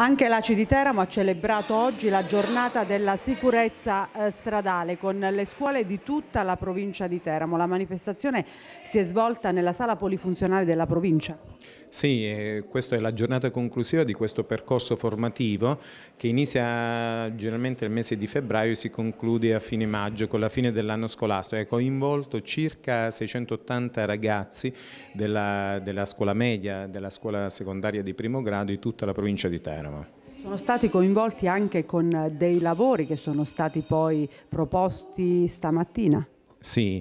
Anche l'ACI di Teramo ha celebrato oggi la giornata della sicurezza eh, stradale con le scuole di tutta la provincia di Teramo. La manifestazione si è svolta nella sala polifunzionale della provincia. Sì, eh, questa è la giornata conclusiva di questo percorso formativo che inizia generalmente nel mese di febbraio e si conclude a fine maggio con la fine dell'anno scolastico. È coinvolto ecco, circa 680 ragazzi della, della scuola media, della scuola secondaria di primo grado di tutta la provincia di Teramo. Sono stati coinvolti anche con dei lavori che sono stati poi proposti stamattina? Sì,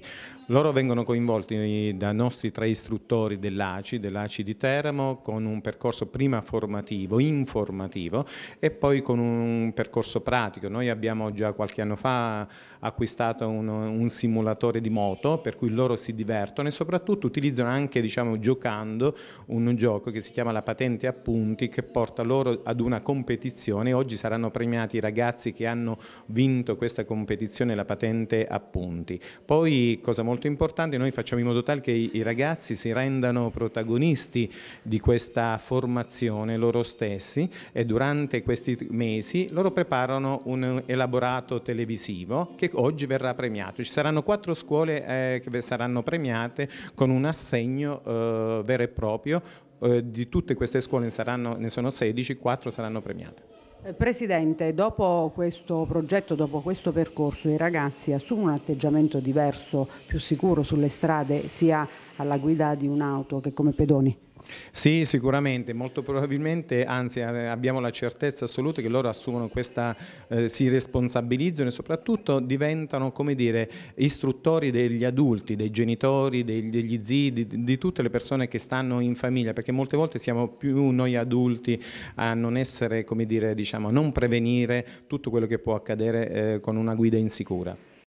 loro vengono coinvolti da nostri tre istruttori dell'ACI, dell'ACI di Teramo, con un percorso prima formativo, informativo e poi con un percorso pratico. Noi abbiamo già qualche anno fa acquistato un, un simulatore di moto, per cui loro si divertono e soprattutto utilizzano anche, diciamo, giocando un gioco che si chiama la patente a punti che porta loro ad una competizione. Oggi saranno premiati i ragazzi che hanno vinto questa competizione, la patente a punti. Poi, cosa molto molto importante, noi facciamo in modo tale che i, ragazzi si rendano protagonisti di questa formazione loro stessi e durante questi mesi loro preparano un elaborato televisivo che oggi verrà premiato. Ci saranno quattro scuole eh, che saranno premiate con un assegno eh, vero e proprio, eh, di tutte queste scuole ne, sono 16, 4 saranno premiate. Eh, Presidente, dopo questo progetto, dopo questo percorso, i ragazzi assumono un atteggiamento diverso, più sicuro sulle strade, sia alla guida di un'auto che come pedoni? Sì, sicuramente, molto probabilmente, anzi abbiamo la certezza assoluta che loro assumono questa, eh, si responsabilizzano e soprattutto diventano come dire, istruttori degli adulti, dei genitori, degli, degli zii, di, di, tutte le persone che stanno in famiglia, perché molte volte siamo più noi adulti a non essere, come dire, diciamo, a non prevenire tutto quello che può accadere eh, con una guida insicura.